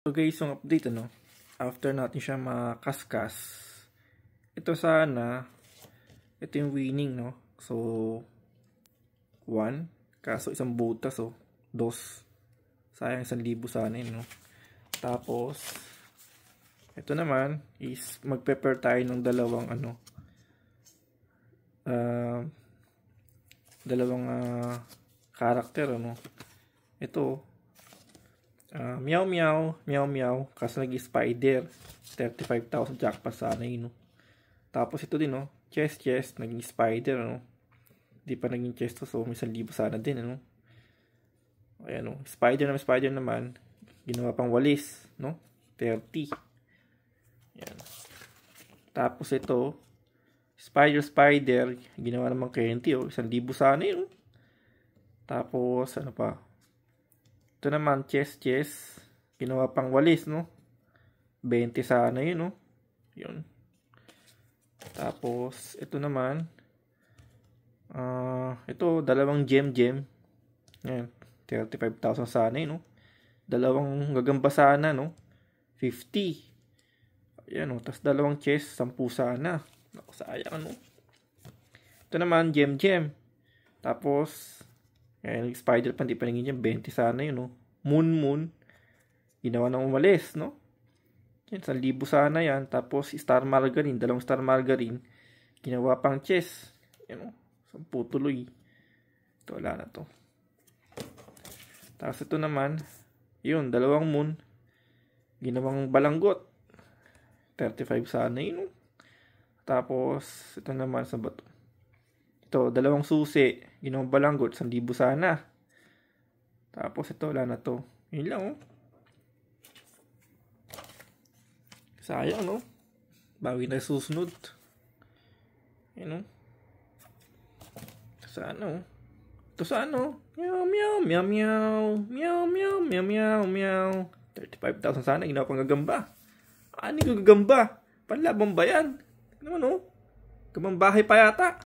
So guys, yung update ano, after natin siya makaskas, ito sana, ito yung winning no. So, 1, kaso isang butas oh, 2, sayang isang libo sana yun no. Tapos, ito naman is magpe-pair tayo ng dalawang ano, uh, dalawang uh, character ano. Ito Miao ah, miao, miao miao. meow, kaso spider. 35,000 jackpot sana yun. No? Tapos ito din, no? Chest, chest, naging spider, ano? Hindi pa naging chest to, so minsan libo sana din, ano? Ayan, no? Spider naman, spider naman. Ginawa pang walis, no? 30. Ayan. Tapos ito, Spider Spider, ginawa naman 20, oh. Isang libo sana yun. Tapos, ano pa? Ito naman, chess, chess. Ginawa pang walis, no? 20 sana yun, no? Yun. Tapos, ito naman. Uh, ito, dalawang gem-gem. Ayan, 35,000 sana yun, no? Dalawang gagamba sana, no? 50. Ayan, no? Tapos dalawang chess, 10 sana. Naku, sayang, no? Ito naman, gem-gem. Tapos, ayan, spider pa, hindi pa nangin 20 sana yun, no? Moon Moon, ginawa na umalis, no? Yan, sa libo sana yan. Tapos, star margarine, dalawang star margarine, ginawa pang chess. Yan, no? Oh. Sampu tuloy. Ito, wala na to. Tapos, ito naman, yun, dalawang moon, ginawang balanggot. 35 sana yun, Tapos, ito naman sa bato. Ito, dalawang susi, ginawang balanggot, 1,000 sana. Tapos ito, wala na to. Yun lang, oh. Sayang, no? Oh. Bawi na susunod. Yun, oh. Sa ano, oh. Ito sa ano? Oh. Meow, meow, meow, meow. Meow, meow, meow, meow, meow. 35,000 sana, ginawa pang gagamba. Ano yung gagamba? Panlabang ba yan? Ano, no? Gamang pa yata.